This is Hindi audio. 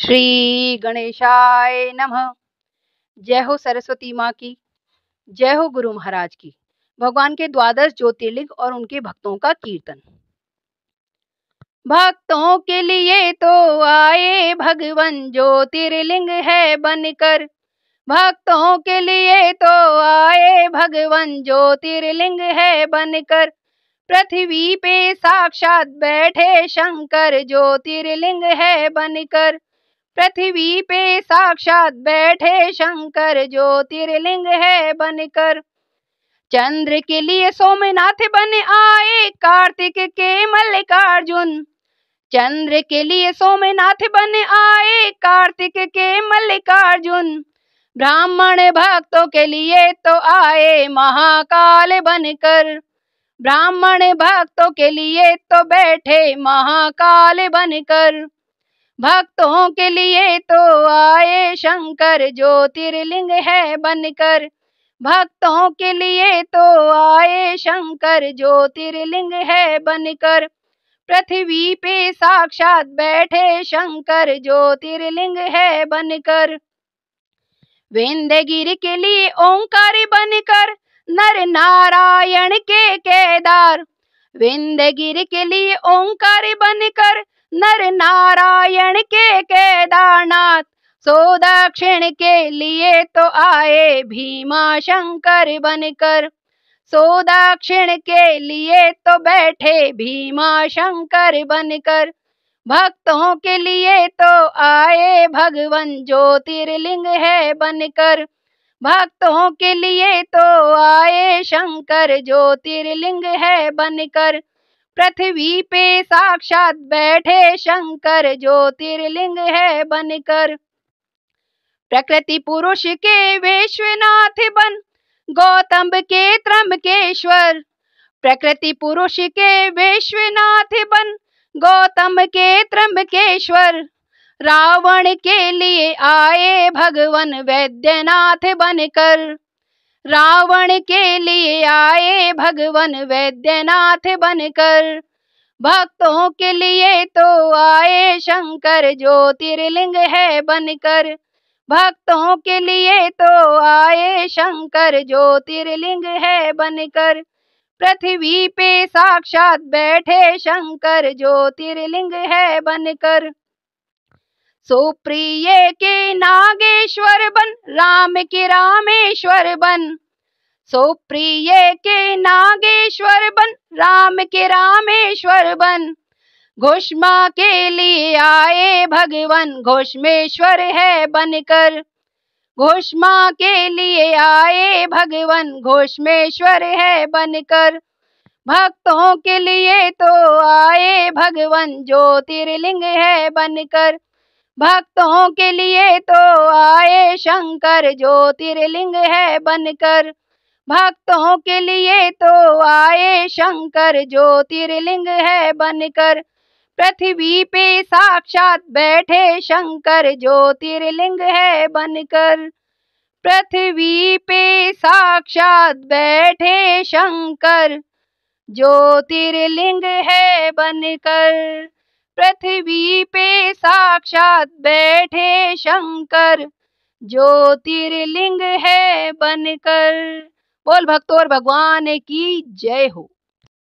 श्री गणेशाय नमः जय हो सरस्वती माँ की जय हो गुरु महाराज की भगवान के द्वादश ज्योतिर्लिंग और उनके भक्तों का कीर्तन भक्तों के लिए तो आए भगवान ज्योतिर्लिंग है बनकर भक्तों के लिए तो आए भगवान ज्योतिर्लिंग है बनकर पृथ्वी पे साक्षात बैठे शंकर ज्योतिर्लिंग है बनकर पृथ्वी पे साक्षात बैठे शंकर तिरलिंग है बनकर चंद्र के लिए सोमनाथ बन आए कार्तिक के मल्लिकार्जुन चंद्र के लिए सोमनाथ बन आए कार्तिक के मल्लिकार्जुन ब्राह्मण भक्तों के लिए तो आए महाकाल बनकर ब्राह्मण भक्तों के लिए तो बैठे महाकाल बनकर भक्तों के लिए तो आए शंकर ज्योतिर्लिंग है बनकर भक्तों के लिए तो आए शंकर ज्योतिर्लिंग है बनकर पृथ्वी पे साक्षात बैठे शंकर ज्योतिर्लिंग है बनकर विंध्यगिर के लिए ओंकार बनकर नर नारायण के केदार विंध्यगिर के लिए ओंकार बनकर नर नारायण के केदारनाथ सो दक्षिण के लिए तो आए भीमा शंकर बनकर सो दक्षिण के लिए तो बैठे भीमा शंकर बनकर भक्तों के लिए तो आए भगवान ज्योतिर्लिंग है बनकर भक्तों के लिए तो आए शंकर ज्योतिर्लिंग है बनकर पृथ्वी पे साक्षात बैठे शंकर ज्योतिर्लिंग है बनकर प्रकृति पुरुष के विश्वनाथ बन गौतम के त्रम्बकेश्वर प्रकृति पुरुष के विश्वनाथ बन गौतम के त्रम्बकेश्वर रावण के लिए आए भगवान वैद्यनाथ बनकर रावण के लिए आए भगवान वैद्यनाथ बनकर भक्तों के लिए तो आए शंकर ज्योतिर्लिंग है बनकर भक्तों के लिए तो आए शंकर ज्योतिर्लिंग है बनकर पृथ्वी पे साक्षात बैठे शंकर ज्योतिर्लिंग है बनकर सुप्रिय के नागेश्वर बन राम के रामेश्वर बन सुप्रिय के नागेश्वर बन राम के रामेश्वर बन घोषमा के लिए आए भगवान घोषमेश्वर है बनकर घोषमा के लिए आए भगवान घोषमेश्वर है बनकर भक्तों के लिए तो आए भगवान ज्योतिर्लिंग है बनकर भक्तों के लिए तो आए शंकर ज्योतिर्लिंग है बनकर भक्तों के लिए तो आए शंकर ज्योतिर्लिंग है बनकर पृथ्वी पे साक्षात बैठे शंकर ज्योतिर्लिंग है बनकर पृथ्वी पे साक्षात बैठे शंकर ज्योतिर्लिंग है बनकर पृथ्वी पे साक्षात बैठे शंकर ज्योतिर्लिंग है बनकर बोल भक्तों और भगवान की जय हो